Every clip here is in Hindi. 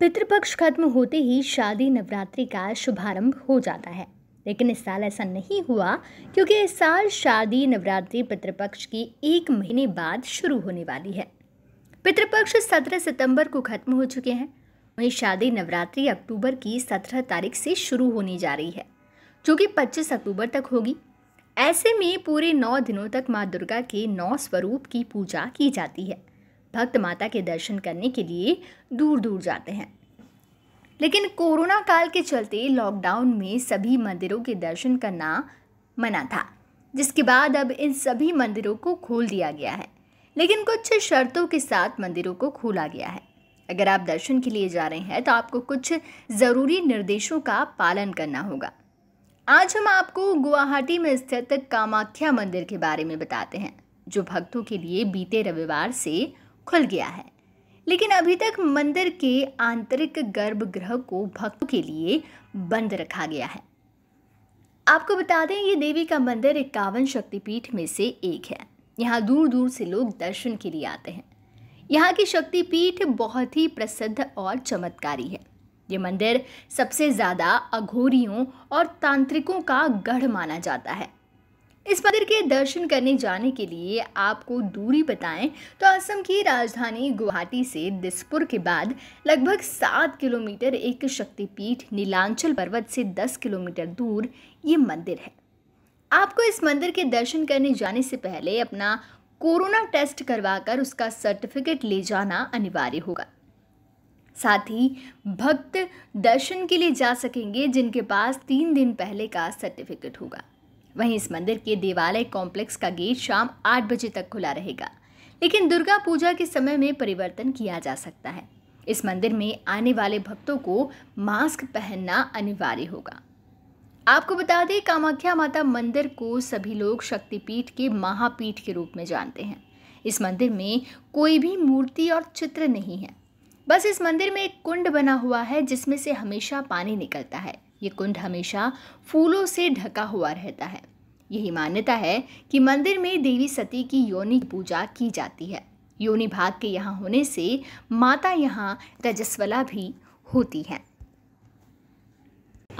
पितृपक्ष खत्म होते ही शादी नवरात्रि का शुभारंभ हो जाता है लेकिन इस साल ऐसा नहीं हुआ क्योंकि इस साल शादी नवरात्रि पितृपक्ष की एक महीने बाद शुरू होने वाली है पितृपक्ष 17 सितंबर को खत्म हो चुके हैं वहीं शादी नवरात्रि अक्टूबर की 17 तारीख से शुरू होने जा रही है जो कि 25 अक्टूबर तक होगी ऐसे में पूरे नौ दिनों तक माँ दुर्गा के नौ स्वरूप की पूजा की जाती है भक्त माता के दर्शन करने के लिए दूर दूर जाते हैं लेकिन कोरोना काल के चलते लॉकडाउन में सभी मंदिरों के दर्शन करना मना था जिसके बाद अब इन सभी मंदिरों को खोल दिया गया है लेकिन कुछ शर्तों के साथ मंदिरों को खोला गया है अगर आप दर्शन के लिए जा रहे हैं तो आपको कुछ ज़रूरी निर्देशों का पालन करना होगा आज हम आपको गुवाहाटी में स्थित कामाख्या मंदिर के बारे में बताते हैं जो भक्तों के लिए बीते रविवार से खुल गया है लेकिन अभी तक मंदिर के आंतरिक गर्भगृह को भक्तों के लिए बंद रखा गया है आपको बता दें ये देवी का मंदिर इक्यावन शक्तिपीठ में से एक है यहाँ दूर दूर से लोग दर्शन के लिए आते हैं यहाँ की शक्तिपीठ बहुत ही प्रसिद्ध और चमत्कारी है ये मंदिर सबसे ज़्यादा अघोरियों और तांत्रिकों का गढ़ माना जाता है इस मंदिर के दर्शन करने जाने के लिए आपको दूरी बताएं तो असम की राजधानी गुवाहाटी से दिसपुर के बाद लगभग सात किलोमीटर एक शक्तिपीठ नीलांचल पर्वत से दस किलोमीटर दूर ये मंदिर है आपको इस मंदिर के दर्शन करने जाने से पहले अपना कोरोना टेस्ट करवाकर उसका सर्टिफिकेट ले जाना अनिवार्य होगा साथ ही भक्त दर्शन के लिए जा सकेंगे जिनके पास तीन दिन पहले का सर्टिफिकेट होगा वहीं इस मंदिर के देवालय कॉम्प्लेक्स का गेट शाम आठ बजे तक खुला रहेगा लेकिन दुर्गा पूजा के समय में परिवर्तन किया जा सकता है इस मंदिर में आने वाले भक्तों को मास्क पहनना अनिवार्य होगा आपको बता दें कामाख्या माता मंदिर को सभी लोग शक्तिपीठ के महापीठ के रूप में जानते हैं इस मंदिर में कोई भी मूर्ति और चित्र नहीं है बस इस मंदिर में एक कुंड बना हुआ है जिसमें से हमेशा पानी निकलता है ये कुंड हमेशा फूलों से ढका हुआ रहता है यही मान्यता है कि मंदिर में देवी सती की योनि पूजा की जाती है योनि भाग के यहाँ होने से माता यहाँ रजस्वला भी होती है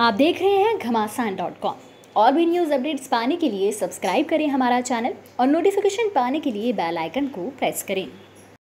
आप देख रहे हैं घमासान डॉट कॉम और भी न्यूज़ अपडेट्स पाने के लिए सब्सक्राइब करें हमारा चैनल और नोटिफिकेशन पाने के लिए बेल आइकन को प्रेस करें